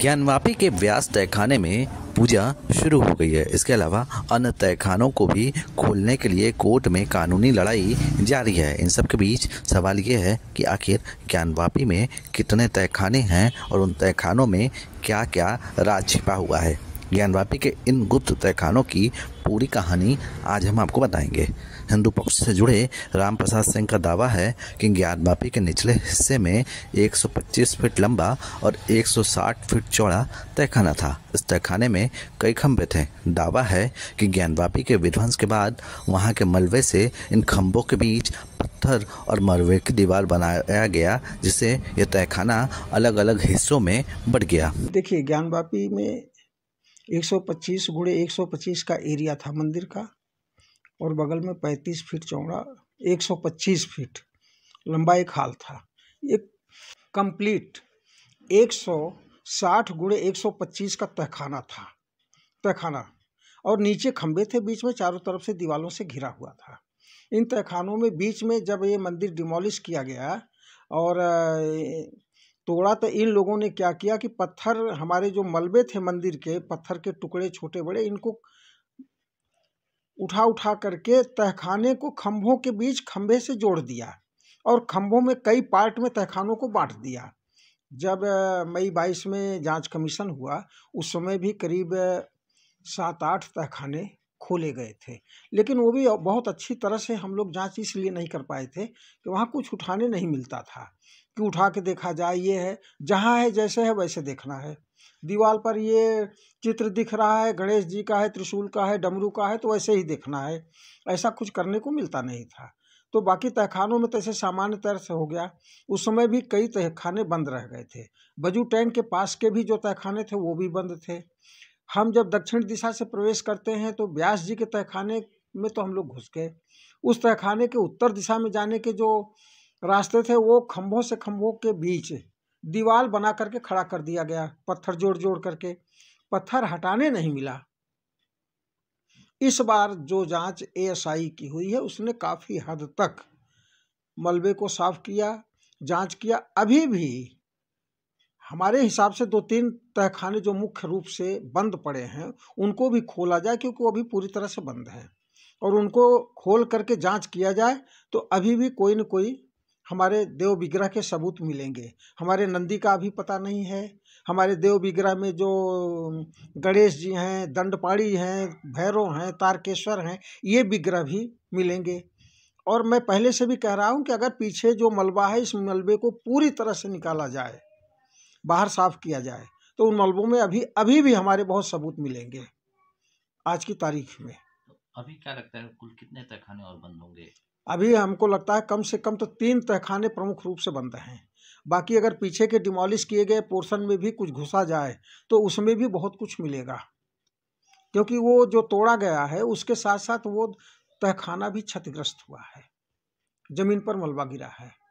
ज्ञानवापी के व्यास तयखाने में पूजा शुरू हो गई है इसके अलावा अन्य तयखानों को भी खोलने के लिए कोर्ट में कानूनी लड़ाई जारी है इन सब के बीच सवाल ये है कि आखिर ज्ञानवापी में कितने तयखाने हैं और उन तयखानों में क्या क्या राज छिपा हुआ है ज्ञानवापी के इन गुप्त तहखानों की पूरी कहानी आज हम आपको बताएंगे हिंदू पक्ष से जुड़े राम प्रसाद सिंह का दावा है कि ज्ञानवापी के निचले हिस्से में 125 फीट लंबा और 160 फीट चौड़ा तहखाना था इस तहखाने में कई खंभे थे दावा है कि ज्ञानवापी के विध्वंस के बाद वहाँ के मलबे से इन खंभों के बीच पत्थर और मरवे की दीवार बनाया गया जिससे यह तहखाना अलग अलग हिस्सों में बढ़ गया देखिए ज्ञानवापी में एक सौ पच्चीस एक सौ पच्चीस का एरिया था मंदिर का और बगल में पैंतीस फीट चौड़ा एक सौ पच्चीस फीट लंबा एक हाल था एक कंप्लीट एक सौ साठ गुड़े एक सौ पच्चीस का तहखाना था तहखाना और नीचे खम्भे थे बीच में चारों तरफ से दीवालों से घिरा हुआ था इन तहखानों में बीच में जब ये मंदिर डिमोलिश किया गया और तोड़ा तो इन लोगों ने क्या किया कि पत्थर हमारे जो मलबे थे मंदिर के पत्थर के टुकड़े छोटे बड़े इनको उठा उठा करके तहखाने को खम्भों के बीच खम्भे से जोड़ दिया और खम्भों में कई पार्ट में तहखानों को बांट दिया जब मई बाईस में जांच कमीशन हुआ उस समय भी करीब सात आठ तहखाने खोले गए थे लेकिन वो भी बहुत अच्छी तरह से हम लोग जांच इसलिए नहीं कर पाए थे कि वहाँ कुछ उठाने नहीं मिलता था कि उठा के देखा जाए ये है जहाँ है जैसे है वैसे देखना है दीवार पर ये चित्र दिख रहा है गणेश जी का है त्रिशूल का है डमरू का है तो वैसे ही देखना है ऐसा कुछ करने को मिलता नहीं था तो बाकी तहखानों में तो ऐसे सामान्य तरह से हो गया उस समय भी कई तहखाने बंद रह गए थे बजू टैंक के पास के भी जो तहखाने थे वो भी बंद थे हम जब दक्षिण दिशा से प्रवेश करते हैं तो ब्यास जी के तहखाने में तो हम लोग घुस गए उस तहखाने के उत्तर दिशा में जाने के जो रास्ते थे वो खम्भों से खम्भों के बीच दीवार बना करके खड़ा कर दिया गया पत्थर जोड़ जोड़ करके पत्थर हटाने नहीं मिला इस बार जो जांच एएसआई की हुई है उसने काफ़ी हद तक मलबे को साफ किया जांच किया अभी भी हमारे हिसाब से दो तीन तहखाने जो मुख्य रूप से बंद पड़े हैं उनको भी खोला जाए क्योंकि वो अभी पूरी तरह से बंद हैं और उनको खोल करके जांच किया जाए तो अभी भी कोई न कोई हमारे देव विग्रह के सबूत मिलेंगे हमारे नंदी का अभी पता नहीं है हमारे देव विग्रह में जो गणेश जी हैं दंडपाड़ी हैं भैरव हैं तारकेश्वर हैं ये विग्रह भी मिलेंगे और मैं पहले से भी कह रहा हूँ कि अगर पीछे जो मलबा है इस मलबे को पूरी तरह से निकाला जाए बाहर साफ किया जाए तो उन मलबों में अभी अभी भी हमारे बहुत सबूत मिलेंगे आज की तारीख में अभी क्या लगता है कुल कितने तहखाने और बंद होंगे अभी हमको लगता है कम से कम तो तीन तहखाने प्रमुख रूप से बंद हैं बाकी अगर पीछे के डिमोलिश किए गए पोर्शन में भी कुछ घुसा जाए तो उसमें भी बहुत कुछ मिलेगा क्योंकि वो जो तोड़ा गया है उसके साथ साथ वो तहखाना भी क्षतिग्रस्त हुआ है ज़मीन पर मलबा गिरा है